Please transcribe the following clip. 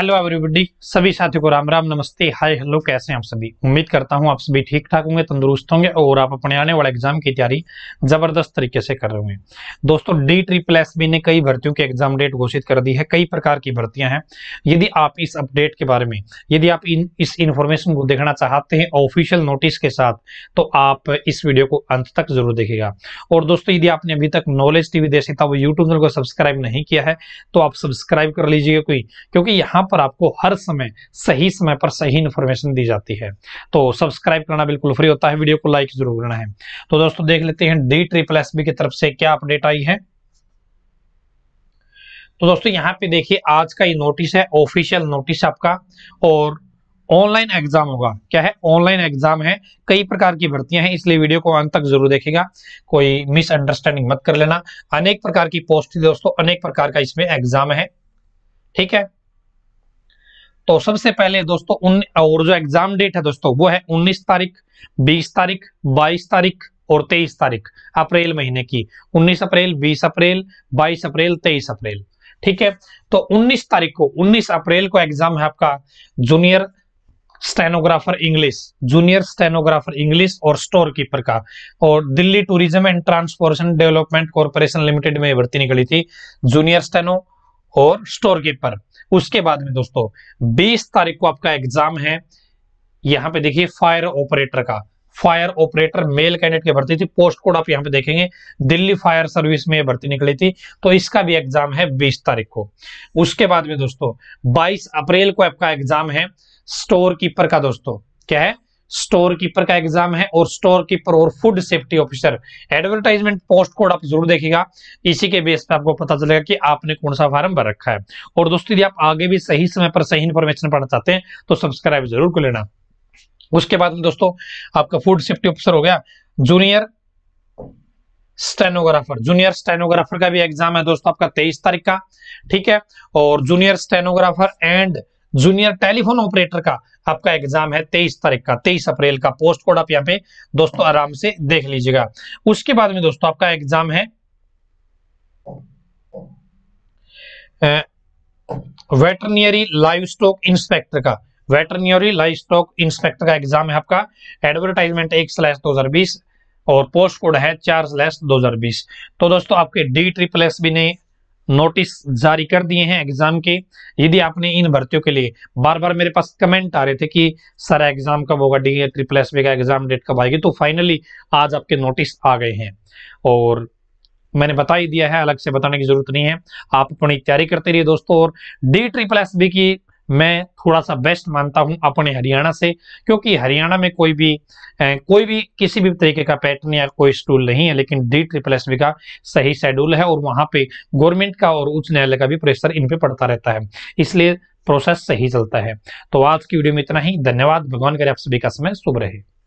hello everybody सभी साथियों को राम राम नमस्ते हाय हेलो कैसे हैं आप सभी उम्मीद करता हूं आप सभी ठीक ठाक होंगे तंदुरुस्त होंगे और आप अपने आने वाले एग्जाम की तैयारी जबरदस्त तरीके से कर रहे होंगे दोस्तों डी ट्रिपल एस बी ने कई भर्तियों के एग्जाम डेट घोषित कर दी है कई प्रकार की भर्तियां हैं यदि आप इस अपडेट के बारे में यदि आप इन इस इन्फॉर्मेशन को देखना चाहते हैं ऑफिशियल नोटिस के साथ तो आप इस वीडियो को अंत तक जरूर देखेगा और दोस्तों यदि आपने अभी तक नॉलेज टीवी देसी था वो यूट्यूब चैनल को सब्सक्राइब नहीं किया है तो आप सब्सक्राइब कर लीजिएगा कोई क्योंकि यहाँ पर आपको हर समय सही समय पर सही इन्फॉर्मेशन दी जाती है तो सब्सक्राइब करना बिल्कुल फ्री होता है वीडियो को लाइक जरूर करना है तो दोस्तों देख लेते हैं डी ट्रिपल एस बी की तरफ से क्या अपडेट आई है तो दोस्तों यहाँ पे देखिए आज का ये नोटिस है ऑफिशियल नोटिस आपका और ऑनलाइन एग्जाम होगा क्या है ऑनलाइन एग्जाम है कई प्रकार की भर्तियां हैं इसलिए वीडियो को अंत तक जरूर देखेगा कोई मिसअंडरस्टैंडिंग मत कर लेना अनेक प्रकार की पोस्ट दोस्तों अनेक प्रकार का इसमें एग्जाम है ठीक है तो सबसे पहले दोस्तों उन और जो एग्जाम डेट है दोस्तों वो है 19 तारीख 20 तारीख 22 तारीख और 23 तारीख अप्रैल महीने की 19 अप्रैल 20 अप्रैल 22 अप्रैल 23 अप्रैल ठीक है तो 19 तारीख को 19 अप्रैल को एग्जाम है आपका junior stenographer English junior stenographer English और स्टोर कीपर का और Delhi tourism and transportation development corporation limited में भर्ती निकली थी जूनियर स्टेनो और स्टोर कीपर उसके बाद में दोस्तों बीस तारीख को आपका एग्जाम है यहां पे देखिए फायर ऑपरेटर का फायर ऑपरेटर मेल कैंडिडेट की भर्ती थी पोस्ट कोड आप यहां पे देखेंगे दिल्ली फायर सर्विस में भर्ती निकली थी तो इसका भी एग्जाम है 20 तारीख को उसके बाद में दोस्तों 22 अप्रैल को आपका एग्जाम है स्टोर कीपर का दोस्तों क्या है स्टोर कीपर का एग्जाम है और स्टोर कीपर और food safety officer advertisement post code आप जरूर देखेगा इसी के बेस पे आपको पता चलेगा कि आपने कौन सा फार्म भर रखा है और दोस्तों यदि आप आगे भी सही समय पर सही इन्फॉर्मेशन पढ़ना चाहते हैं तो सब्सक्राइब जरूर कर लेना उसके बाद में दोस्तों आपका फूड सेफ्टी ऑफिसर हो गया जूनियर स्टेनोग्राफर जूनियर स्टेनोग्राफर का भी एग्जाम है दोस्तों आपका तेईस तारीख का ठीक है और junior stenographer and junior telephone operator का आपका एग्जाम है तेईस तारीख का तेईस अप्रैल का पोस्ट कोड आप यहाँ पे दोस्तों आराम से देख लीजिएगा उसके बाद में दोस्तों आपका एग्जाम है वेटरनियरी लाइव स्टॉक इंस्पेक्टर का वेटरनियरी लाइव स्टॉक इंस्पेक्टर का एग्जाम है आपका एडवर्टाइजमेंट एक स्लैश दो हजार बीस और पोस्ट कोड है चार स्लैश दो हजार बीस तो दोस्तों आपके डी ट्रिपल एस भी नहीं नोटिस जारी कर दिए हैं एग्जाम के यदि आपने इन भर्तियों के लिए बार बार मेरे पास कमेंट आ रहे थे कि सर एग्जाम कब होगा डी ट्रिपल एस का एग्जाम डेट कब आएगी तो फाइनली आज आपके नोटिस आ गए हैं और मैंने बता ही दिया है अलग से बताने की जरूरत नहीं है आप अपनी तैयारी करते रहिए दोस्तों और डी ट्रिपल एस बी की मैं थोड़ा सा बेस्ट मानता हूं अपने हरियाणा से क्योंकि हरियाणा में कोई भी कोई भी किसी भी तरीके का पैटर्न या कोई स्टूल नहीं है लेकिन डी ट्रिपल एस का सही शेड्यूल है और वहां पे गवर्नमेंट का और उच्च न्यायालय का भी प्रेशर इन पे पड़ता रहता है इसलिए प्रोसेस सही चलता है तो आज की वीडियो में इतना ही धन्यवाद भगवान करे आप सभी का समय शुभ रहे